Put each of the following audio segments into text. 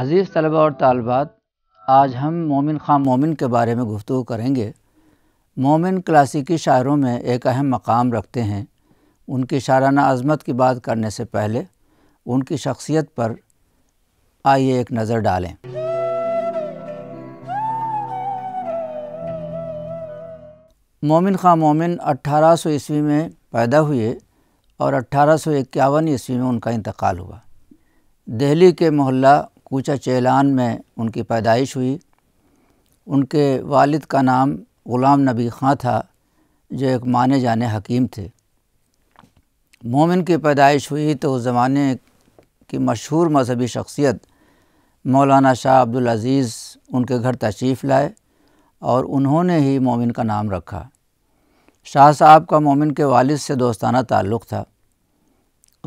अज़ीज़ तलबा और तालबात आज हम मोमिन खां मोमिन के बारे में गुफ्तु करेंगे मोमिन क्लासिकी शायरों में एक अहम मकाम रखते हैं उनकी शाराना अज़मत की बात करने से पहले उनकी शख्सियत पर आइए एक नज़र डालें मोमिन खां मोमिन 1800 ईस्वी में पैदा हुए और अट्ठारह सौ इक्यावन ईस्वी में उनका इंतकाल हुआ दिल्ली के मोहल्ला कूचा चेलान में उनकी पैदाइश हुई उनके वालिद का नाम ग़ुलाम नबी ख़ान था जो एक माने जाने हकीम थे मोमिन की पैदाइश हुई तो उस ज़माने की मशहूर मजहबी शख्सियत मौलाना शाह अब्दुल अज़ीज़ उनके घर तशरीफ़ लाए और उन्होंने ही मोमिन का नाम रखा शाह साहब का मोमिन के वालिद से दोस्ताना ताल्लुक़ था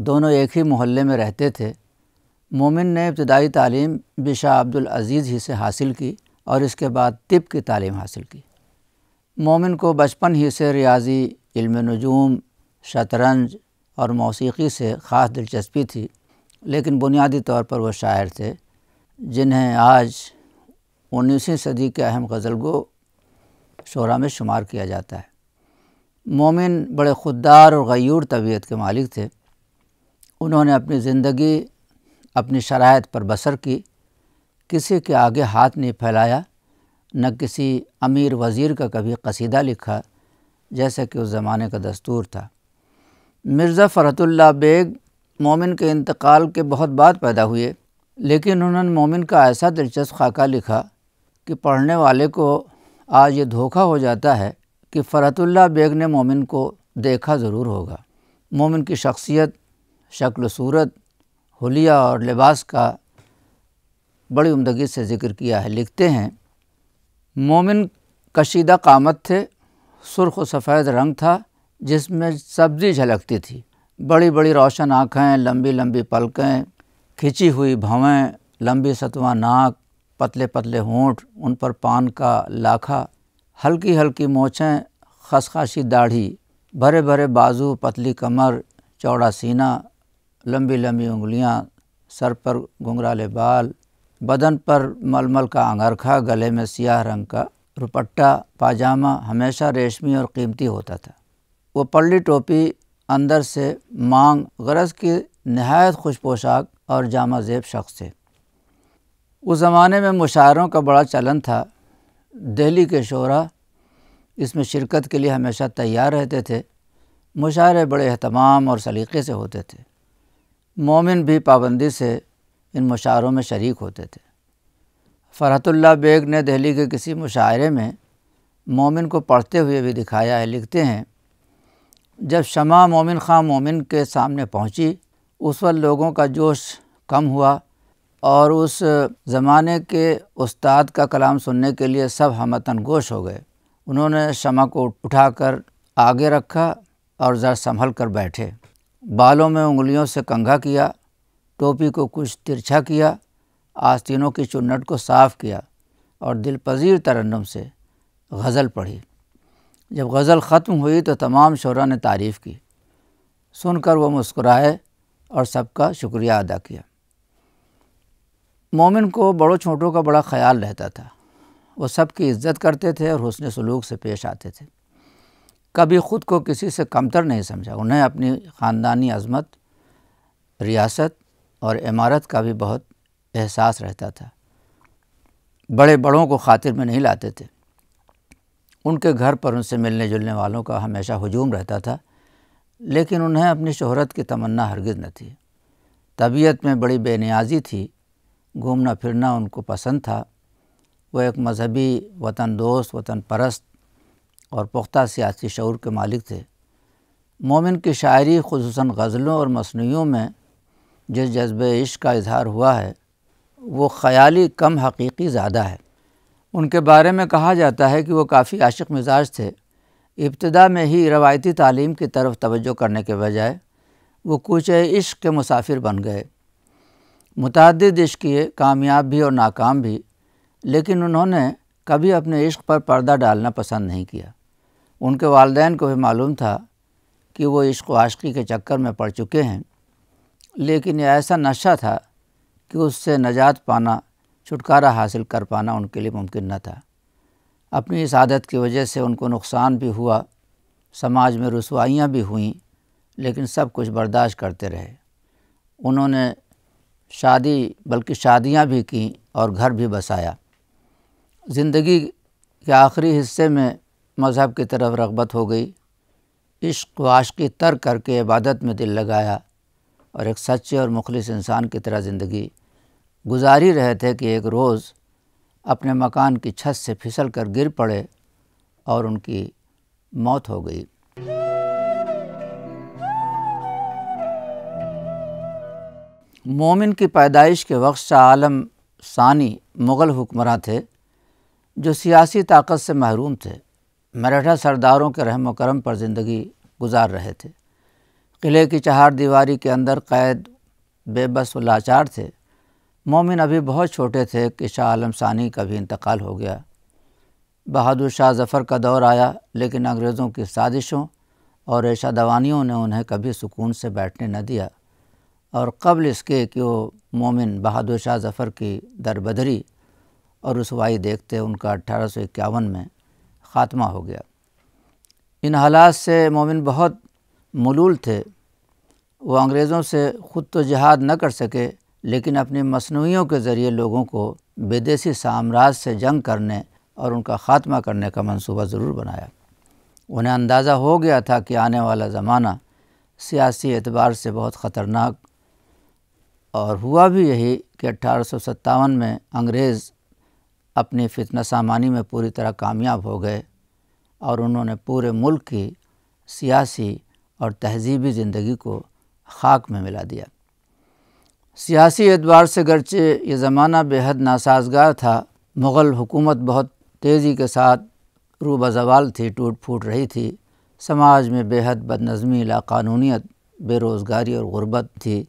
दोनों एक ही मोहल्ले में रहते थे मोमिन ने इब्तदाई तालीम बिशा अब्दुल अज़ीज़ ही से हासिल की और इसके बाद तिब की तालीम हासिल की मोमिन को बचपन ही से रियाजी इल्म नजूम शतरंज और मौसीकी से ख़ास दिलचस्पी थी लेकिन बुनियादी तौर पर वह शायर थे जिन्हें आज उन्नीसवीं सदी के अहम गज़लगो शोरा में शुमार किया जाता है मोमिन बड़े खुददार और गयूर तबीयत के मालिक थे उन्होंने अपनी ज़िंदगी अपनी शरात पर बसर की किसी के आगे हाथ नहीं फैलाया न किसी अमीर वज़ीर का कभी कसीदा लिखा जैसा कि उस ज़माने का दस्तूर था मिर्ज़ा फ़रतुल्ला बेग मोमिन के इंतकाल के बहुत बाद पैदा हुए लेकिन उन्होंने मोमिन का ऐसा दिलचस्प खाका लिखा कि पढ़ने वाले को आज ये धोखा हो जाता है कि फ़रतुल्ला बेग ने मोमिन को देखा ज़रूर होगा मोमिन की शख्सियत शक्ल सूरत होलिया और लिबास का बड़ी उमदगी से ज़िक्र किया है लिखते हैं मोमिन कशीदा कामत थे सुर्ख सफ़ेद रंग था जिसमें सब्ज़ी झलकती थी बड़ी बड़ी रोशन आँखें लंबी लंबी पलकें खिंची हुई भवें लंबी सतवा नाक पतले पतले होंठ उन पर पान का लाखा हल्की हल्की मोछें खसखाशी दाढ़ी भरे भरे बाजू पतली कमर चौड़ा सीना लंबी लंबी उंगलियां, सर पर घुंघराले बाल बदन पर मलमल का अंगरखा गले में सियाह रंग का रुपट्टा पाजामा हमेशा रेशमी और कीमती होता था वो पल्ली टोपी अंदर से मांग गरज की नहायत खुश पोशाक और जामा जेब शख्स थे उस ज़माने में मुशायरों का बड़ा चलन था दिल्ली के शोरा इसमें शिरकत के लिए हमेशा तैयार रहते थे मुशायरे बड़े अहतमाम और सलीक़े से होते थे मोमिन भी पाबंदी से इन मुशारों में शरीक होते थे फ़रहतुल्ला बेग ने दिल्ली के किसी मुशायरे में मोमिन को पढ़ते हुए भी दिखाया है लिखते हैं जब शमा मोमिन खां मोमिन के सामने पहुंची उस वक्त लोगों का जोश कम हुआ और उस ज़माने के उस्ताद का कलाम सुनने के लिए सब हमतन गोश हो गए उन्होंने शमा को उठाकर आगे रखा और ज़रा संभल कर बैठे बालों में उंगलियों से कंघा किया टोपी को कुछ तिरछा किया आस्तीनों की चुन्नट को साफ़ किया और दिलपजीर तरन्नम से गज़ल पढ़ी जब गज़ल ख़त्म हुई तो तमाम शोरा ने तारीफ़ की सुनकर वो मुस्कुराए और सबका शुक्रिया अदा किया मोमिन को बड़ों छोटों का बड़ा ख्याल रहता था वो सबकी इज़्ज़त करते थे और हुसन सलूक से पेश आते थे कभी ख़ुद को किसी से कमतर नहीं समझा उन्हें अपनी ख़ानदानी अजमत रियासत और इमारत का भी बहुत एहसास रहता था बड़े बड़ों को खातिर में नहीं लाते थे उनके घर पर उनसे मिलने जुलने वालों का हमेशा हजूम रहता था लेकिन उन्हें अपनी शहरत की तमन्ना हरगिज़ न थी तबीयत में बड़ी बेनियाजी थी घूमना फिरना उनको पसंद था वो एक मजहबी वतन दोस्त वतन परस्त और पुख्ता सियासी शूर के मालिक थे मोमिन की शायरी खसूस गज़लों और मसनूियों में जिस जज्ब इश्क का इजहार हुआ है वो ख़याली कम हकीकी ज़्यादा है उनके बारे में कहा जाता है कि वो काफ़ी आशिक मिजाज थे इब्तदा में ही रवायती तालीम की तरफ तवज्जो करने के बजाय वो कुछ इश्क के मुसाफिर बन गए मुतद इश्किए कामयाब भी और नाकाम भी लेकिन उन्होंने कभी अपने इश्क पर पर्दा डालना पसंद नहीं किया उनके वालदेन को भी मालूम था कि वो इश्क आशकी के चक्कर में पड़ चुके हैं लेकिन यह ऐसा नशा था कि उससे नजात पाना छुटकारा हासिल कर पाना उनके लिए मुमकिन न था अपनी इस आदत की वजह से उनको नुकसान भी हुआ समाज में रसवाइयाँ भी हुईं लेकिन सब कुछ बर्दाश्त करते रहे उन्होंने शादी बल्कि शादियाँ भी कं और घर भी बसाया ज़िंदगी के आखिरी हिस्से में मज़हब की तरफ रगबत हो गई इश्क वाशकी तर करके इबादत में दिल लगाया और एक सच्चे और मुखलिस इंसान की तरह ज़िंदगी गुजारी रहे थे कि एक रोज़ अपने मकान की छत से फिसल कर गिर पड़े और उनकी मौत हो गई मोमिन की पैदाइश के वक्त शाह आलम सानी मुग़ल हुक्मरान थे जो सियासी ताकत से महरूम थे मराठा सरदारों के रहम करम पर ज़िंदगी गुजार रहे थे किले की चहार दीवारी के अंदर कैद बेबस व लाचार थे मोमिन अभी बहुत छोटे थे कि शाह आलम सानी का भी इंतकाल हो गया बहादुर शाह जफ़र का दौर आया लेकिन अंग्रेज़ों की साजिशों और ऐशा दवानियों ने उन्हें कभी सुकून से बैठने न दिया और कबल इसके कि वो मोमिन बहादुर शाह जफ़र की दरबदरी और रसवाई देखते उनका अठारह में ख़ात्मा हो गया इन हालात से मोमिन बहुत मलूल थे वो अंग्रेज़ों से ख़ुद तो जहाद न कर सके लेकिन अपनी मसनूियों के ज़रिए लोगों को विदेशी साम्राज्य से जंग करने और उनका ख़ात्मा करने का मंसूबा ज़रूर बनाया उन्हें अंदाज़ा हो गया था कि आने वाला ज़माना सियासी एतबार से बहुत ख़तरनाक और हुआ भी यही कि अट्ठारह में अंग्रेज़ अपनी फितना सामानी में पूरी तरह कामयाब हो गए और उन्होंने पूरे मुल्क की सियासी और तहजीबी ज़िंदगी को खाक में मिला दिया सियासी एतबार से गरचे ये ज़माना बेहद नासाजगार था मुग़ल हुकूमत बहुत तेज़ी के साथ रूबा जवाल थी टूट फूट रही थी समाज में बेहद बदनज़मी लाकानूनीत बेरोज़गारी और ग़ुरबत थी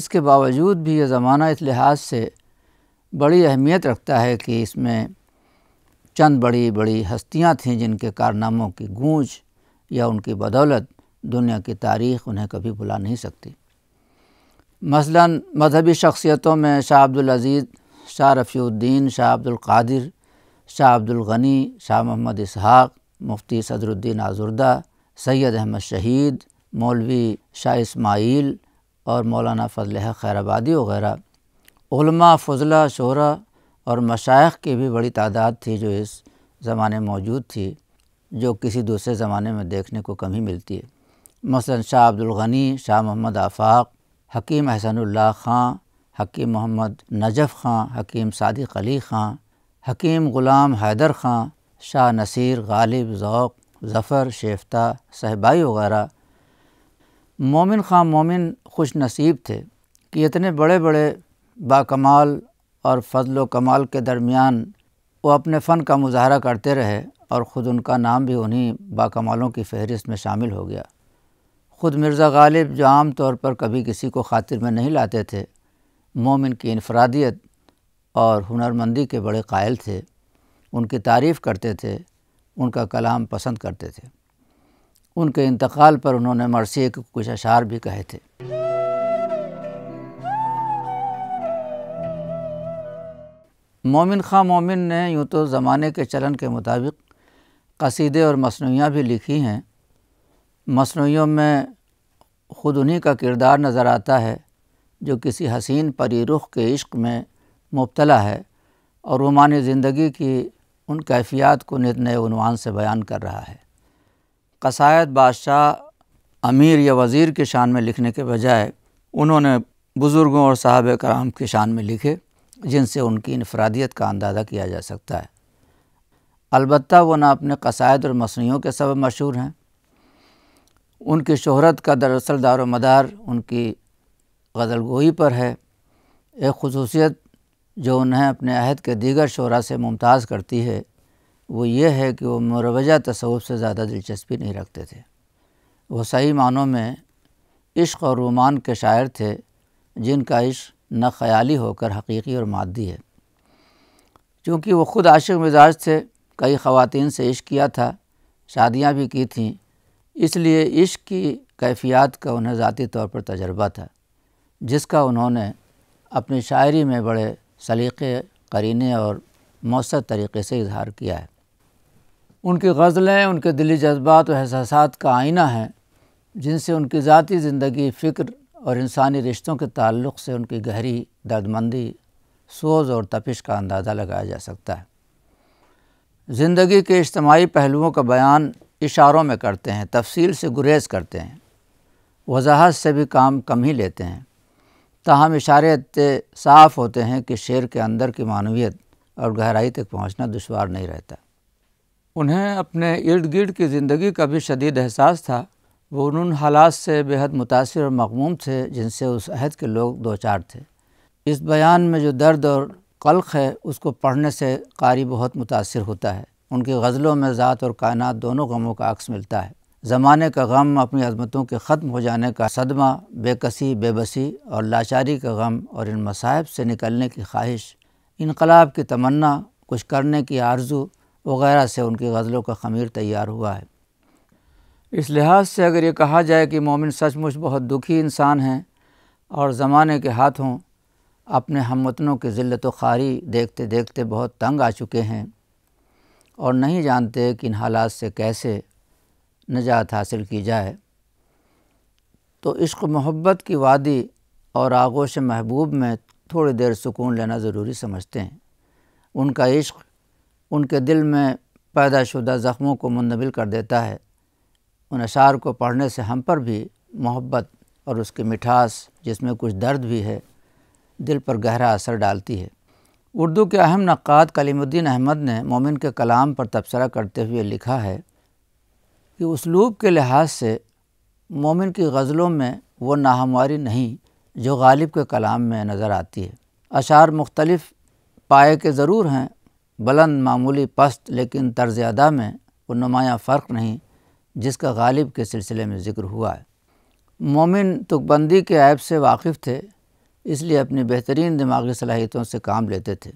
इसके बावजूद भी ये ज़माना इस लिहाज से बड़ी अहमियत रखता है कि इसमें चंद बड़ी बड़ी हस्तियां थीं जिनके कारनामों की गूंज या उनकी बदौलत दुनिया की तारीख उन्हें कभी भुला नहीं सकती मसलन मजहबी शख्सियतों में शाह अजीज़ शाह रफ़ीउद्दीन शाह कादिर शाह अब्दुल ग़नी शाह मोहम्मद इसहाक़ मुफ्ती सदरुद्दीन आज़ुर्दा सैयद अहमद शहीद मौलवी शाह इस्माइल और मौलाना फ़जल खैराबादी वगैरह फजला शहरा और मशाइख की भी बड़ी तादाद थी जो इस ज़माने मौजूद थी जो किसी दूसरे ज़माने में देखने को कम ही मिलती है मसलन शाह अब्दुल ग़नी शाह मोहम्मद आफाक हकीम अहसनुल्ला खां हकीम मोहम्मद नजफ़ खां हकीम सादिक अली खां हकीम ग़ुलाम हैदर खां शाह नसीर गालिब ज़ौक़ ज़फ़र शेफ्ता सहबाई वगैरह मोमिन खां मोमिन खुश नसीब थे कि इतने बड़े बड़े बाकमाल और फजल कमाल के दरमियान वो अपने फ़न का मुजाहरा करते रहे और ख़ुद उनका नाम भी उन्हीं बाकमालों की फहरिस्त में शामिल हो गया ख़ुद मिर्ज़ा गालिब जो आम तौर पर कभी किसी को खातिर में नहीं लाते थे मोमिन की इनफरादियत और हुनरमंदी के बड़े कायल थे उनकी तारीफ़ करते थे उनका कलाम पसंद करते थे उनके इंतकाल पर उन्होंने मरसी के कुछ अशार भी कहे थे मोमिन खां मोमिन ने यूँ तो ज़माने के चलन के मुताबिक कसीदे और मसनूियाँ भी लिखी हैं मसनूियों में ख़ुद उन्हीं का किरदार नज़र आता है जो किसी हसीन परी रुख के इश्क में मुबतला है और वो मान ज़िंदगी की उन कैफियात को नित नए उनवान से बयान कर रहा है कसायद बादशाह अमीर या वज़ीर की शान में लिखने के बजाय उन्होंने बुज़ुर्गों और साहब कराम की शान में लिखे जिनसे उनकी इनफरादियत का अंदाज़ा किया जा सकता है अलबत् व ना अपने कसायद और मसनियों के सब मशहूर हैं उनकी शहरत का दरअसल दार मदार उनकी गज़ल गोई पर है एक खसूसियत जो उन्हें अपने अहद के दीगर शहरा से मुमताज़ करती है वो ये है कि वो मरवजा तसव से ज़्यादा दिलचस्पी नहीं रखते थे वो सही मानों में इश्क और रोमान के शायर थे जिनका इश्क न ख़याली होकर हकीकी और मादी है चूँकि वो ख़ुद आशिक मिजाज थे कई ख़वान से इश्क किया था शादियाँ भी की थीं इसलिए इश्क की कैफियात का उन्हें ज़ाती तौर पर तजर्बा था जिसका उन्होंने अपनी शायरी में बड़े सलीक़े करीने और मौसर तरीके से इजहार किया है उनकी गज़लें उनके दिली जज्बात और अहसास का आईना है जिनसे उनकी ज़ाती ज़िंदगी फ़िक्र और इंसानी रिश्तों के ताल्लुक़ से उनकी गहरी दर्दमंदी सोज और तपिश का अंदाज़ा लगाया जा सकता है ज़िंदगी के इज्तमाही पहलुओं का बयान इशारों में करते हैं तफसील से गुरेज करते हैं वजाहत से भी काम कम ही लेते हैं ताहम इशारे इतने साफ़ होते हैं कि शेर के अंदर की मानवीत और गहराई तक पहुँचना दुशवार नहीं रहता उन्हें अपने इर्द गिर्द की ज़िंदगी का भी शदीद एहसास था वो उन हालात से बेहद मुतासर और मकमूम थे जिनसे उस अहद के लोग दो चार थे इस बयान में जो दर्द और कल्ख है उसको पढ़ने से कारी बहुत मुतासर होता है उनकी गज़लों में ज़ात और कायनात दोनों गमों का अक्स मिलता है ज़माने का गम अपनी अजमतों के ख़त्म हो जाने का सदमा बेकसी बेबसी और लाचारी का गम और इन मसाहब से निकलने की ख्वाहिश इनकलाब की तमन्ना कुछ करने की आरजू वगैरह से उनकी गज़लों का खमीर तैयार हुआ है इस लिहाज से अगर ये कहा जाए कि मोमिन सचमुच बहुत दुखी इंसान हैं और ज़माने के हाथों अपने हम वतनों की व खारी देखते देखते बहुत तंग आ चुके हैं और नहीं जानते कि इन हालात से कैसे निजात हासिल की जाए तो इश्क मोहब्बत की वादी और आगोश महबूब में थोड़ी देर सुकून लेना ज़रूरी समझते हैं उनका इश्क उनके दिल में पैदा शुदा ज़ख्मों को मुंतबिल कर देता है उन अशार को पढ़ने से हम पर भी मोहब्बत और उसकी मिठास जिसमें कुछ दर्द भी है दिल पर गहरा असर डालती है उर्दू के अहम नक़ाद कलीमुद्दीन अहमद ने मोमिन के कलाम पर तबसरा करते हुए लिखा है कि उसलूब के लिहाज से मोमिन की गज़लों में वो नाहमवारी नहीं जो गालिब के कलाम में नज़र आती है अशार मुख्तलफ़ पाए के ज़रूर हैं बुलंद मामूली पस्त लेकिन तर्ज अदा में वो नुमाया फ़र्क नहीं जिसका गालिब के सिलसिले में ज़िक्र हुआ है मोमिन तुकबंदी के ऐब से वाकिफ़ थे इसलिए अपनी बेहतरीन दिमागी सलाहियतों से काम लेते थे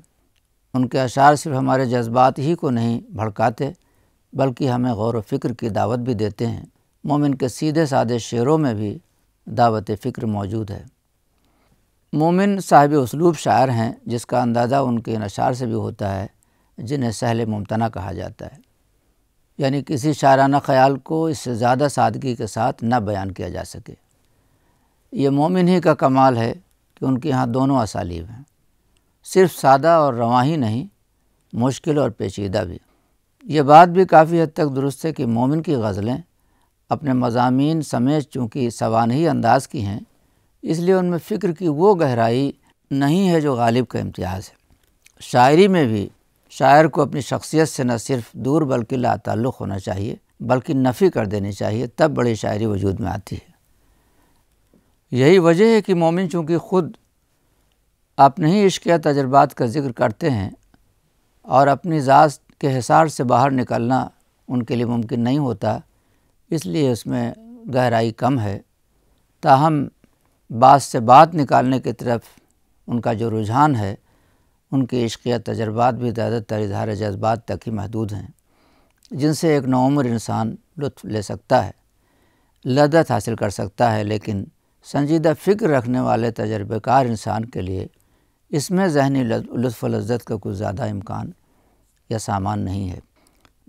उनके अशार सिर्फ हमारे जज्बात ही को नहीं भड़काते बल्कि हमें गौर व फिक्र की दावत भी देते हैं मोमिन के सीधे सादे शेरों में भी दावत फ़िक्र मौजूद है मोमिन साहिब उसलूब शायर हैं जिसका अंदाज़ा उनके इन अशार से भी होता है जिन्हें सहल मुमतना कहा जाता है यानी किसी शायराना ख्याल को इससे ज़्यादा सादगी के साथ न बयान किया जा सके ये मोमिन ही का कमाल है कि उनके यहाँ दोनों असालीब हैं सिर्फ सादा और रवा ही नहीं मुश्किल और पेचीदा भी ये बात भी काफ़ी हद तक दुरुस्त है कि मोमिन की गज़लें अपने मजामी समेत चूँकि सवान ही अंदाज की हैं इसलिए उनमें फ़िक्र की वो गहराई नहीं है जो गालिब का इम्तियाज़ है शायरी में भी शायर को अपनी शख्सियत से न सिर्फ दूर बल्कि लातल्लुक़ होना चाहिए बल्कि नफ़ी कर देनी चाहिए तब बड़ी शायरी वजूद में आती है यही वजह है कि मोमिन चूँकि ख़ुद अपने ही इश्क या तजर्बात का जिक्र करते हैं और अपनी ज़ात के हिसार से बाहर निकलना उनके लिए मुमकिन नहीं होता इसलिए उसमें गहराई कम है ताहम बात से बात निकालने की तरफ उनका जो रुझान है उनके इश्क या तजर्बात भी ज़्यादातर इजहार जज्बात तक ही महदूद हैं जिनसे एक नौमर इंसान लुत्फ ले सकता है लदत हासिल कर सकता है लेकिन संजीदा फ़िक्र रखने वाले तजर्बेकार इंसान के लिए इसमें जहनी लुत्फ लज्जत का कुछ ज़्यादा इम्कान या सामान नहीं है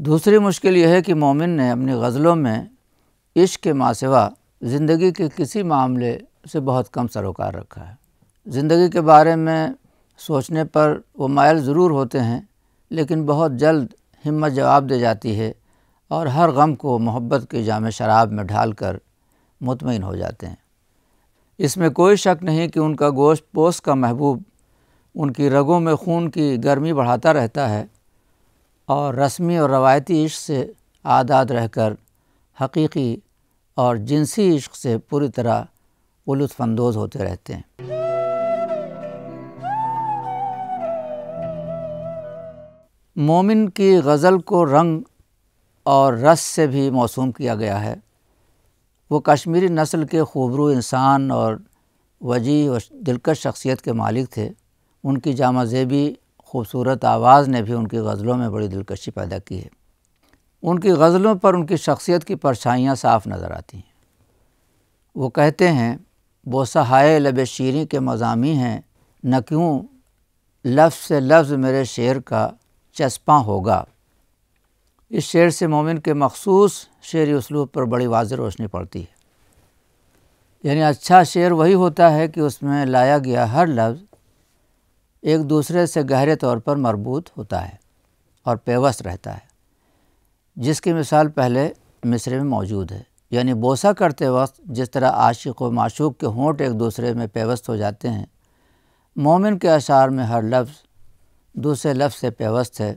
दूसरी मुश्किल यह है कि मोमिन ने अपनी गज़लों में इश्क के मासेवा ज़िंदगी के किसी मामले से बहुत कम सरोकार रखा है ज़िंदगी के बारे में सोचने पर वो मायल ज़रूर होते हैं लेकिन बहुत जल्द हिम्मत जवाब दे जाती है और हर गम को मोहब्बत के जाम शराब में ढाल कर मुतमिन हो जाते हैं इसमें कोई शक नहीं कि उनका गोश्त पोस का महबूब उनकी रगों में खून की गर्मी बढ़ाता रहता है और रस्मी और रवायती इश्क से आदाद रहकर हकीकी और जिनसी इश्क से पूरी तरह वो लुफानंदोज़ होते रहते हैं मोमिन की गज़ल को रंग और रस से भी मौसूम किया गया है वो कश्मीरी नस्ल के खूबरू इंसान और वजी व दिलकश शख्सियत के मालिक थे उनकी जामा जेबी खूबसूरत आवाज़ ने भी उनकी गज़लों में बड़ी दिलकशी पैदा की है उनकी गज़लों पर उनकी शख्सियत की परछाइयाँ साफ नज़र आती हैं वो कहते हैं बोसहाय लब शीरी के मजामी हैं न क्यों लफ्ज़ से लफ्ज़ मेरे शेर का चस्पा होगा इस शेर से मोमिन के मखसूस शेरी उसलूब पर बड़ी वाज रोशनी पड़ती है यानी अच्छा शेर वही होता है कि उसमें लाया गया हर लफ्ज़ एक दूसरे से गहरे तौर पर मरबूत होता है और पेवस्त रहता है जिसकी मिसाल पहले मिसरे में मौजूद है यानी बोसा करते वक्त जिस तरह आशिक व माशूक के होंठ एक दूसरे में पेवस्त हो जाते हैं मोमिन के अशार में हर लफ्ज़ दूसरे लफ्ज़ से पेवस्त है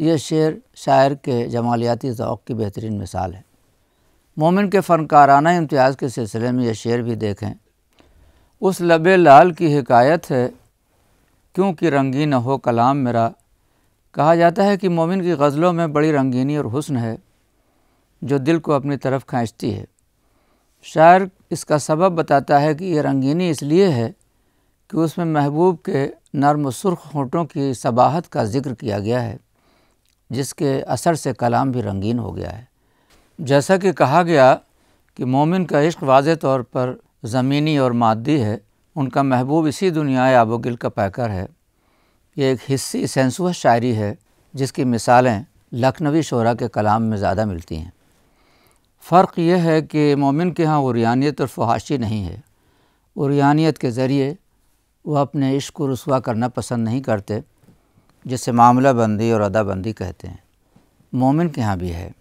ये शेर शायर के जमालियाती ओक़ की बेहतरीन मिसाल है मोमिन के फ़नकाराना इम्तियाज़ के सिलसिले में यह शेर भी देखें उस लब लाल की हकायत है क्योंकि रंगीन हो कलाम मेरा कहा जाता है कि मोमिन की गज़लों में बड़ी रंगीनी और हुस्न है जो दिल को अपनी तरफ खींचती है शायर इसका सबब बताता है कि यह रंगीनी इसलिए है कि उसमें महबूब के नर्म सुर्ख होठों की सबाहत का जिक्र किया गया है जिसके असर से कलाम भी रंगीन हो गया है जैसा कि कहा गया कि मोमिन का इश्क वाज तौर पर ज़मीनी और मादी है उनका महबूब इसी दुनिया आबोगिल का पैकर है ये एक हिस्सी सेंसुह शायरी है जिसकी मिसालें लखनवी शोरा के कलाम में ज़्यादा मिलती हैं फ़र्क यह है कि मोमिन के यहाँ उरियानियत और फहाशी नहीं है उरियानियत के ज़रिए वह अपने इश्क को करना पसंद नहीं करते जिसे मामला बंदी और अदाबंदी कहते हैं मोमिन के यहाँ भी है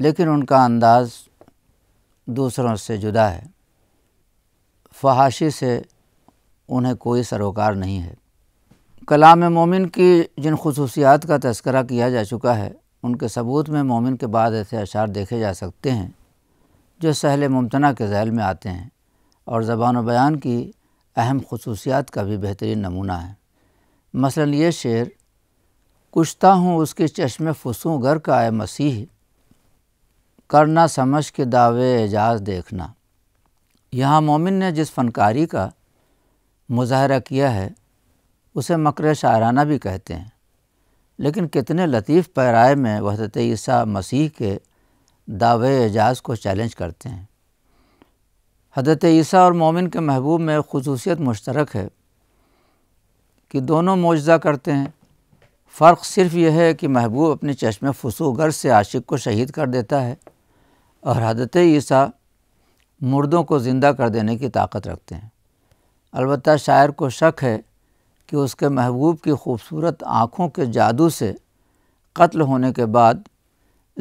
लेकिन उनका अंदाज़ दूसरों से जुदा है फहाशी से उन्हें कोई सरोकार नहीं है कलाम मोमिन की जिन खसूसियात का तस्करा किया जा चुका है उनके सबूत में मोमिन के बाद ऐसे अशार देखे जा सकते हैं जो सहल मुमतना के जैल में आते हैं और ज़बान बयान की अहम खसूसियात का भी बेहतरीन नमूना है मसला ये शेर कुश्ता हूँ उसके चश्मे फसूँ घर का आए मसीह करना समझ के दावे एजाज देखना यहाँ मोमिन ने जिस फनकारी का मुजाहरा किया है उसे मकर शायराना भी कहते हैं लेकिन कितने लतीफ़ पैराए में वहदत ईसा मसीह के दावे एजाज को चैलेंज करते हैं हजरत ईसा और मोमिन के महबूब में खसूसियत मुश्तरक है कि दोनों मुजजा करते हैं फ़र्क सिर्फ यह है कि महबूब अपने चश्मे फसू गर्ज से आशिक को शहीद कर देता है और हजरत ईसा मुर्दों को ज़िंदा कर देने की ताकत रखते हैं अलबत् शायर को शक है कि उसके महबूब की खूबसूरत आँखों के जादू से कत्ल होने के बाद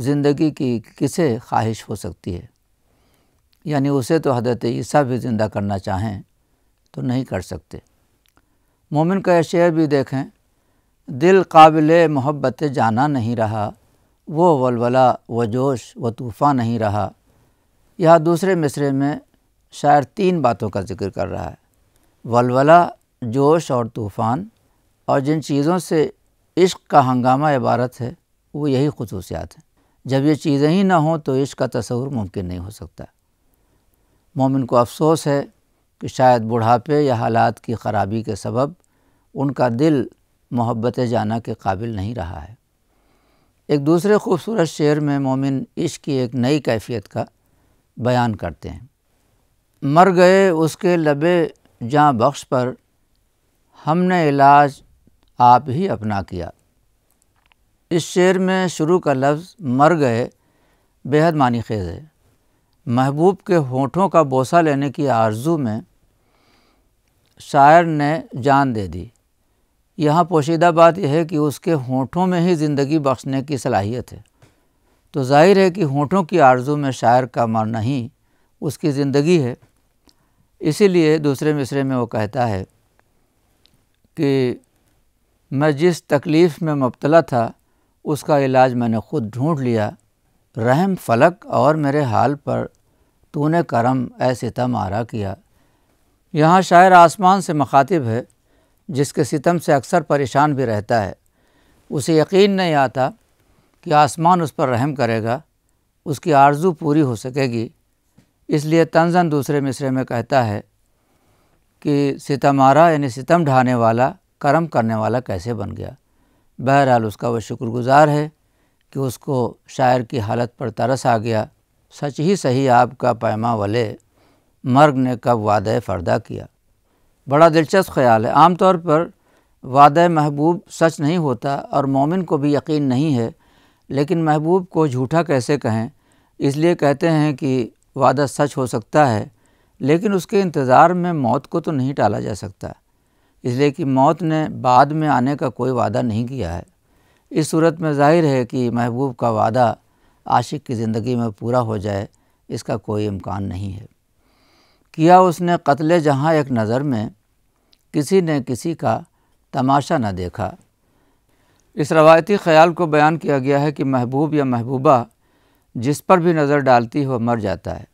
ज़िंदगी की किसे ख्वाहिश हो सकती है यानी उसे तो हजरत ईसा भी ज़िंदा करना चाहें तो नहीं कर सकते मोमिन का शेर भी देखें दिल काबिल मोहब्बत जाना नहीं रहा वो वलवला व जोश व तूफ़ा नहीं रहा यह दूसरे मिसरे में शायर तीन बातों का जिक्र कर रहा है वलवला जोश और तूफ़ान और जिन चीज़ों से इश्क का हंगामा इबारत है वो यही खसूसियात हैं जब ये चीज़ें ही ना हों तो इश्क का तस्वूर मुमकिन नहीं हो सकता मोमिन को अफसोस है कि शायद बुढ़ापे या हालात की ख़राबी के सबब उनका दिल मोहब्बत जाना के काबिल नहीं रहा है एक दूसरे खूबसूरत शेर में मोमिन इश्क की एक नई कैफियत का बयान करते हैं मर गए उसके लबे जहाँ बख्श पर हमने इलाज आप ही अपना किया इस शेर में शुरू का लफ्ज़ मर गए बेहद मानी खेज़ है महबूब के होठों का बोसा लेने की आरजू में शायर ने जान दे दी यहाँ पोशीदा बात यह है कि उसके होठों में ही ज़िंदगी बख्शने की सलाहियत है तो जाहिर है कि होठों की आरजू में शायर का मरना ही उसकी ज़िंदगी है इसीलिए दूसरे मिसरे में वो कहता है कि मैं जिस तकलीफ़ में मुबतला था उसका इलाज मैंने ख़ुद ढूंढ लिया रहम फलक और मेरे हाल पर तूने करम ए सितम आरा किया यहाँ शायर आसमान से मखातिब है जिसके सितम से अक्सर परेशान भी रहता है उसे यकीन नहीं आता कि आसमान उस पर रहम करेगा उसकी आरजू पूरी हो सकेगी इसलिए तंजन दूसरे मिसरे में कहता है कि सितमारा यानी सितम ढाने वाला करम करने वाला कैसे बन गया बहरहाल उसका वह शुक्रगुजार है कि उसको शायर की हालत पर तरस आ गया सच ही सही आपका पैमा वले मर्ग ने कब वाद फ़र्दा किया बड़ा दिलचस्प ख्याल है आमतौर पर वाद महबूब सच नहीं होता और मोमिन को भी यकीन नहीं है लेकिन महबूब को झूठा कैसे कहें इसलिए कहते हैं कि वादा सच हो सकता है लेकिन उसके इंतज़ार में मौत को तो नहीं टाला जा सकता इसलिए कि मौत ने बाद में आने का कोई वादा नहीं किया है इस सूरत में जाहिर है कि महबूब का वादा आशिक की ज़िंदगी में पूरा हो जाए इसका कोई इम्कान नहीं है किया उसने कत्ल जहाँ एक नज़र में किसी ने किसी का तमाशा न देखा इस रवायती ख्याल को बयान किया गया है कि महबूब या महबूबा जिस पर भी नज़र डालती हो मर जाता है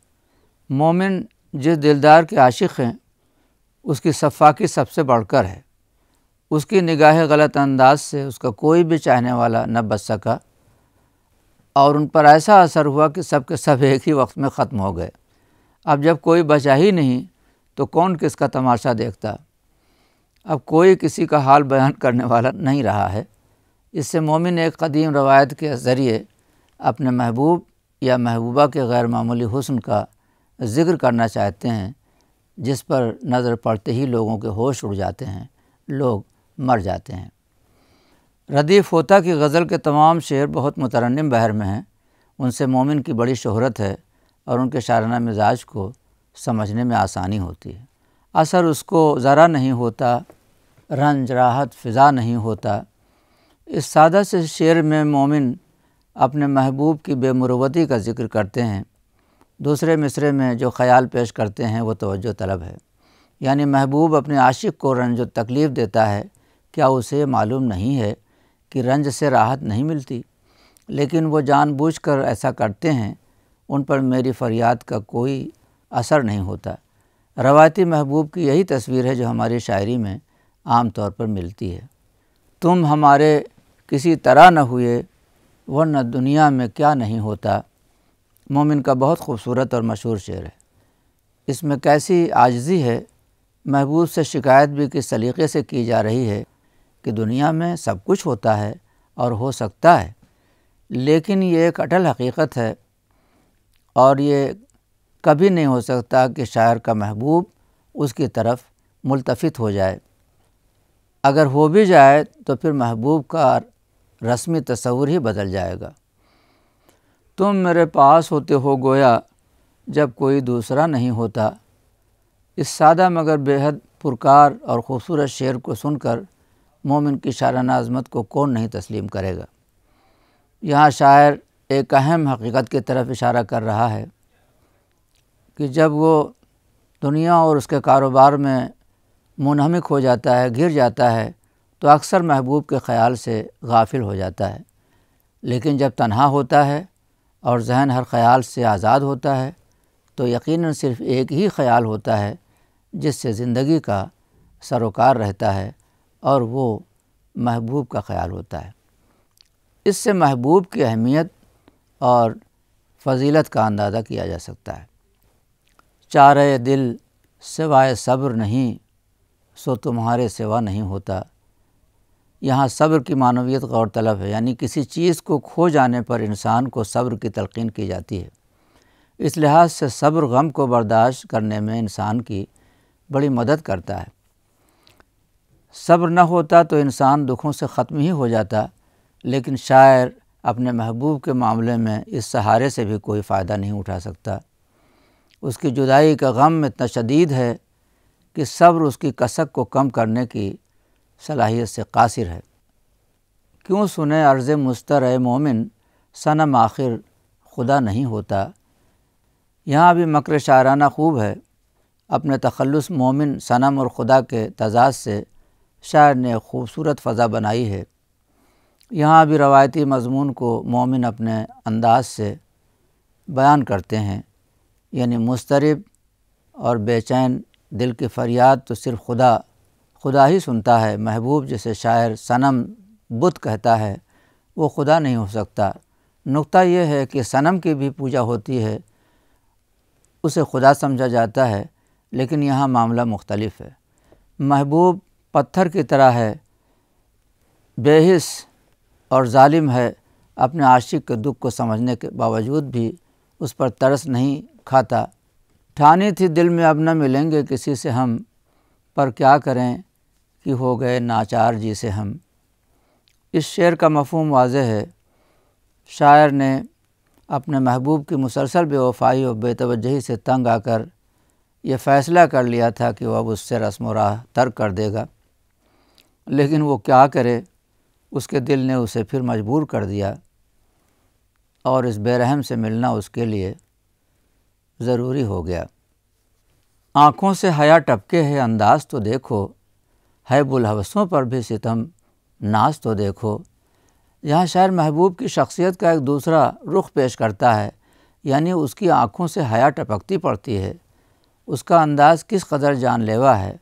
मोमिन जिस दिलदार के आशिक हैं उसकी सफ़ाकी सबसे बढ़कर है उसकी निगाह गलत अंदाज से उसका कोई भी चाहने वाला न बच सका और उन पर ऐसा असर हुआ कि सब के सब एक ही वक्त में ख़त्म हो गए अब जब कोई बचा ही नहीं तो कौन किसका तमाशा देखता अब कोई किसी का हाल बयान करने वाला नहीं रहा है इससे मोमिन एक कदीम रवायत के ज़रिए अपने महबूब या महबूबा के गैर मामूली हुस्न का ज़िक्र करना चाहते हैं जिस पर नज़र पड़ते ही लोगों के होश उड़ जाते हैं लोग मर जाते हैं रदीफ़ होता की गज़ल के तमाम शेर बहुत मुतरनम बहर में हैं उनसे मोमिन की बड़ी शहरत है और उनके शाराना मिजाज को समझने में आसानी होती है असर उसको ज़रा नहीं होता रंज राहत फ़िज़ा नहीं होता इस सादा से शेर में मोमिन अपने महबूब की बेमुरवती का जिक्र करते हैं दूसरे मिसरे में जो ख्याल पेश करते हैं वो तोज्जो तलब है यानी महबूब अपने आशिक को रंज तकलीफ़ देता है क्या उसे मालूम नहीं है कि रंज से राहत नहीं मिलती लेकिन वो जानबूझकर ऐसा करते हैं उन पर मेरी फरियाद का कोई असर नहीं होता रवायती महबूब की यही तस्वीर है जो हमारी शायरी में आम तौर पर मिलती है तुम हमारे किसी तरह न हुए वरना दुनिया में क्या नहीं होता मोमिन का बहुत खूबसूरत और मशहूर शेर है इसमें कैसी आजजी है महबूब से शिकायत भी किस सलीके से की जा रही है कि दुनिया में सब कुछ होता है और हो सकता है लेकिन ये एक अटल हकीकत है और ये कभी नहीं हो सकता कि शायर का महबूब उसकी तरफ मुलतफित हो जाए अगर हो भी जाए तो फिर महबूब का रस्मी तस्वूर ही बदल जाएगा तुम मेरे पास होते हो गोया जब कोई दूसरा नहीं होता इस सादा मगर बेहद पुरकार और ख़ूबसूरत शेर को सुनकर मोमिन की शारान आज़मत को कौन नहीं तस्लीम करेगा यहाँ शायर एक अहम हकीकत की तरफ इशारा कर रहा है कि जब वो दुनिया और उसके कारोबार में मुनहमिक हो जाता है घिर जाता है तो अक्सर महबूब के ख्याल से गाफिल हो जाता है लेकिन जब तन्हा होता है और जहन हर ख्याल से आज़ाद होता है तो यकीनन सिर्फ़ एक ही ख्याल होता है जिससे ज़िंदगी का सरोकार रहता है और वो महबूब का ख्याल होता है इससे महबूब की अहमियत और फजीलत का अंदाज़ा किया जा सकता है चार दिल सिवाय सब्र नहीं सो तुम्हारे सिवा नहीं होता यहाँ सब्र की मानवीत गौर तलब है यानी किसी चीज़ को खो जाने पर इंसान को सब्र की तलकिन की जाती है इस लिहाज से सब्र गम को बर्दाश्त करने में इंसान की बड़ी मदद करता है सब्र न होता तो इंसान दुखों से ख़त्म ही हो जाता लेकिन शायर अपने महबूब के मामले में इस सहारे से भी कोई फ़ायदा नहीं उठा सकता उसकी जुदाई का गम इतना शदीद है कि सब्र उसकी कसक को कम करने की सलाहियत से कासिर है क्यों सुने अर्ज़ मुस्तर मोमिन सनम आखिर खुदा नहीं होता यहाँ भी मकर शाराना खूब है अपने तखलस मोमिन सनम और खुदा के तजाज से शायर ने खूबसूरत फ़ज़ा बनाई है यहाँ भी रवायती मजमून को मोमिन अपने अंदाज से बयान करते हैं यानी मुस्तरब और बेचैन दिल की फरियाद तो सिर्फ खुदा खुदा ही सुनता है महबूब जैसे शायर सनम बुत कहता है वो खुदा नहीं हो सकता नुक्ता यह है कि सनम की भी पूजा होती है उसे खुदा समझा जाता है लेकिन यहाँ मामला मुख्तलफ़ है महबूब पत्थर की तरह है बेहिस और जालिम है अपने आशिक के दुख को समझने के बावजूद भी उस पर तरस नहीं खाता ठानी थी दिल में अब न मिलेंगे किसी से हम पर क्या करें कि हो गए नाचार जी से हम इस शेर का मफहम वाज है शायर ने अपने महबूब की मुसलसल बेवफाई और बेतवजही से तंग आकर यह फ़ैसला कर लिया था कि वह अब उससे रस्म राह तर्क कर देगा लेकिन वो क्या करे उसके दिल ने उसे फिर मजबूर कर दिया और इस बेरहम से मिलना उसके लिए ज़रूरी हो गया आँखों से हया टपके है अंदाज तो देखो है बुलहवसों पर भी सितम नाज तो देखो यहाँ शायर महबूब की शख्सियत का एक दूसरा रुख पेश करता है यानी उसकी आँखों से हया टपकती पड़ती है उसका अंदाज़ किस कदर जानलेवा है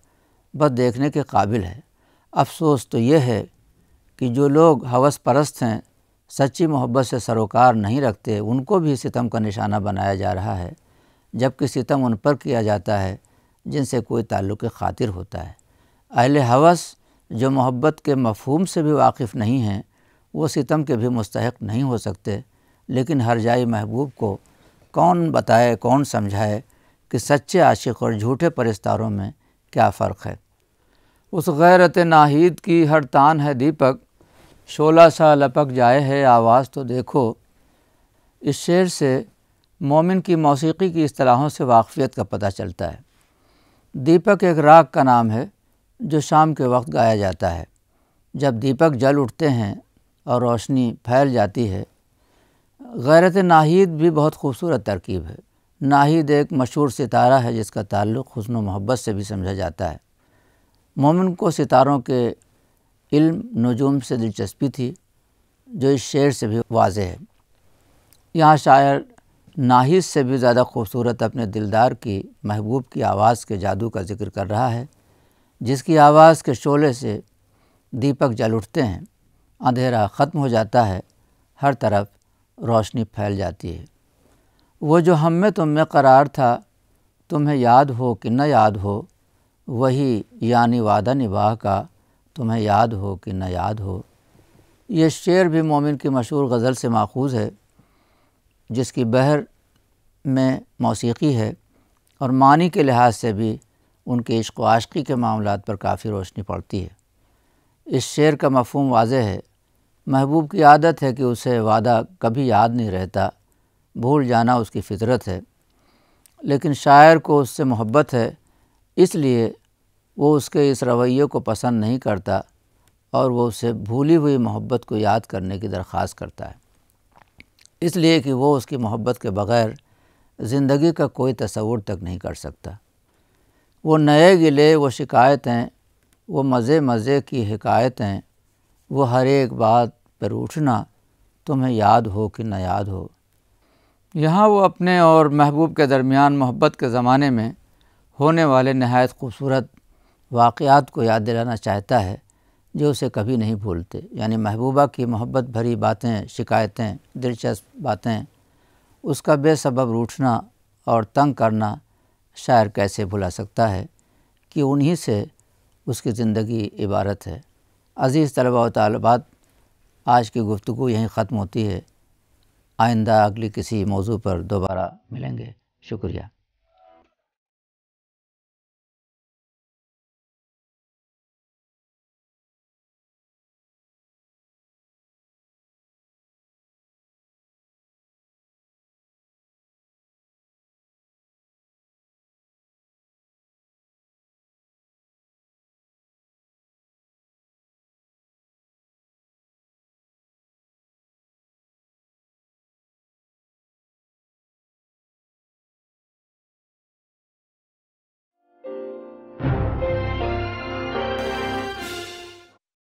बस देखने के काबिल है अफसोस तो यह है कि जो लोग हवस परस्त हैं सच्ची मोहब्बत से सरोकार नहीं रखते उनको भी सितम का निशाना बनाया जा रहा है जबकि सितम उन पर किया जाता है जिनसे कोई ताल्लुक़ खातिर होता है अहल हवस जो मोहब्बत के मफहम से भी वाकिफ़ नहीं हैं वो सितम के भी मुस्तक नहीं हो सकते लेकिन हर जाई महबूब को कौन बताए कौन समझाए कि सच्चे आशिक और झूठे परिस्तारों में क्या फ़र्क है उस गैरत नाहिद की हर तान है दीपक शोला सा लपक जाए है आवाज़ तो देखो इस शेर से मोमिन की मौसीकी की असलाहों से वाकफ़ियत का पता चलता है दीपक एक राग का नाम है जो शाम के वक्त गाया जाता है जब दीपक जल उठते हैं और रोशनी फैल जाती है गैरत नाहिद भी बहुत खूबसूरत तरकीब है नाहिद एक मशहूर सितारा है जिसका ताल्लुक़ हसन मोहब्बत से भी समझा जाता है मोमिन को सितारों के इल्म नजूम से दिलचस्पी थी जो इस शेर से भी वाज है यहाँ शायर नाहिस से भी ज़्यादा खूबसूरत अपने दिलदार की महबूब की आवाज़ के जादू का जिक्र कर रहा है जिसकी आवाज़ के शोले से दीपक जल उठते हैं अंधेरा ख़त्म हो जाता है हर तरफ रोशनी फैल जाती है वो जो हम में तुम में करार था तुम्हें याद हो कि न याद हो वही यानी वादा निभाह का तुम्हें याद हो कि न याद हो यह शेर भी मोमिन की मशहूर गज़ल से माखूज़ है जिसकी बहर में मौसीकी है और मानी के लिहाज से भी उनके इश्क आशकी के मामला पर काफ़ी रोशनी पड़ती है इस शेर का मफहम वाज है महबूब की आदत है कि उसे वादा कभी याद नहीं रहता भूल जाना उसकी फितरत है लेकिन शायर को उससे मोहब्बत है इसलिए वो उसके इस रवैये को पसंद नहीं करता और वो उसे भूली हुई मोहब्बत को याद करने की दरख्वास्त करता है इसलिए कि वो उसकी मोहब्बत के बग़ैर ज़िंदगी का कोई तस्वूर तक नहीं कर सकता वो नए गिले वो शिकायतें वो मज़े मज़े की हकायतें वो हर एक बात पर उठना तुम्हें याद हो कि ना याद हो यहाँ वो अपने और महबूब के दरमियान मोहब्बत के ज़माने में होने वाले नहायत खूबसूरत वाक़ात को याद दिलाना चाहता है जो उसे कभी नहीं भूलते यानी महबूबा की मोहब्बत भरी बातें शिकायतें दिलचस्प बातें उसका बेसबब रूठना और तंग करना शायर कैसे भुला सकता है कि उन्हीं से उसकी ज़िंदगी इबारत है अज़ीज़ तलबा तलबात आज की गुफ्तु यहीं ख़त्म होती है आइंदा अगली किसी मौजू पर दोबारा मिलेंगे शुक्रिया